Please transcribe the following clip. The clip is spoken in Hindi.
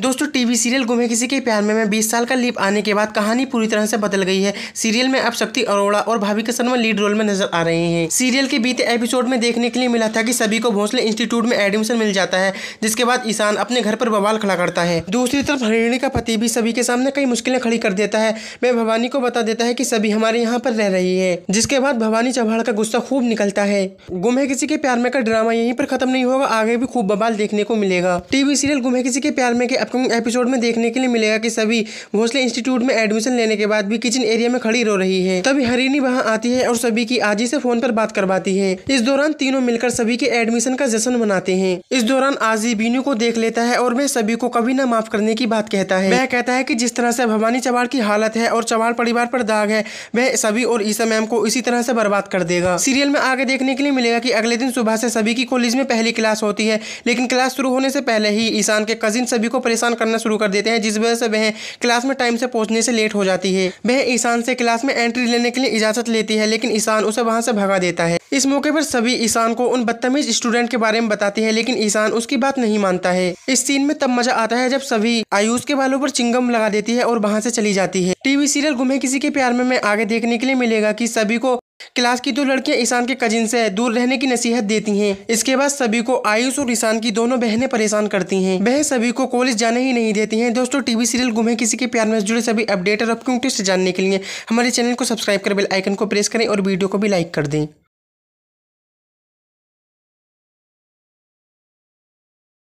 दोस्तों टीवी सीरियल गुमे किसी के प्यार में मैं 20 साल का लीप आने के बाद कहानी पूरी तरह से बदल गई है सीरियल में अब शक्ति अरोड़ा और भाभी शर्मा लीड रोल में नजर आ रहे हैं सीरियल के बीते एपिसोड में देखने के लिए मिला था कि सभी को भोसले इंस्टीट्यूट में एडमिशन मिल जाता है जिसके बाद ईशान अपने घर पर बवाल खड़ा करता है दूसरी तरफ हरिणी का पति भी सभी के सामने कई मुश्किलें खड़ी कर देता है वह भवानी को बता देता है की सभी हमारे यहाँ पर रह रही है जिसके बाद भवानी चौहान का गुस्सा खूब निकलता है गुम है किसी के प्यार में का ड्रामा यहीं पर खत्म नहीं होगा आगे भी खूब बवाल देखने को मिलेगा टीवी सीरियल गुम है किसी के प्यार में अपकमिंग एपिसोड में देखने के लिए मिलेगा कि सभी भोसले इंस्टीट्यूट में एडमिशन लेने के बाद भी किचन एरिया में खड़ी रो रही है तभी हरिणी वहाँ आती है और सभी की आजी से फोन पर बात करवाती है इस दौरान तीनों मिलकर सभी के एडमिशन का जश्न मनाते हैं इस दौरान आजी बीनू को देख लेता है और वह सभी को कभी न माफ करने की बात कहता है वह कहता है की जिस तरह से भवानी चवाड़ की हालत है और चवाड़ परिवार पर दाग है वह सभी और ईसा मैम को इसी तरह से बर्बाद कर देगा सीरियल में आगे देखने के लिए मिलेगा की अगले दिन सुबह से सभी की कॉलेज में पहली क्लास होती है लेकिन क्लास शुरू होने से पहले ही ईशान के कजिन सभी को परेशान करना शुरू कर देते हैं जिस वजह से वह क्लास में टाइम से पहुंचने से लेट हो जाती है वह ईशान से क्लास में एंट्री लेने के लिए इजाजत लेती है लेकिन ईशान उसे वहाँ से भगा देता है इस मौके पर सभी ईशान को उन बदतमीज स्टूडेंट के बारे में बताती है लेकिन ईशान उसकी बात नहीं मानता है इस सीन में तब मजा आता है जब सभी आयुष के बालों पर चिंगम लगा देती है और वहाँ से चली जाती है टीवी सीरियल गुमे किसी के प्यार में मैं आगे देखने के लिए मिलेगा कि सभी को क्लास की दो लड़कियां ईशान के कजिन से दूर रहने की नसीहत देती हैं इसके बाद सभी को आयुष और ईशान की दोनों बहनें परेशान करती हैं वह सभी को कॉलेज जाने ही नहीं देती हैं दोस्तों टीवी सीरियल गुमे किसी के प्यार में जुड़े सभी अपडेट और अपनी जानने के लिए हमारे चैनल को सब्सक्राइब कर बेल आइकन को प्रेस करें और वीडियो को भी लाइक कर दें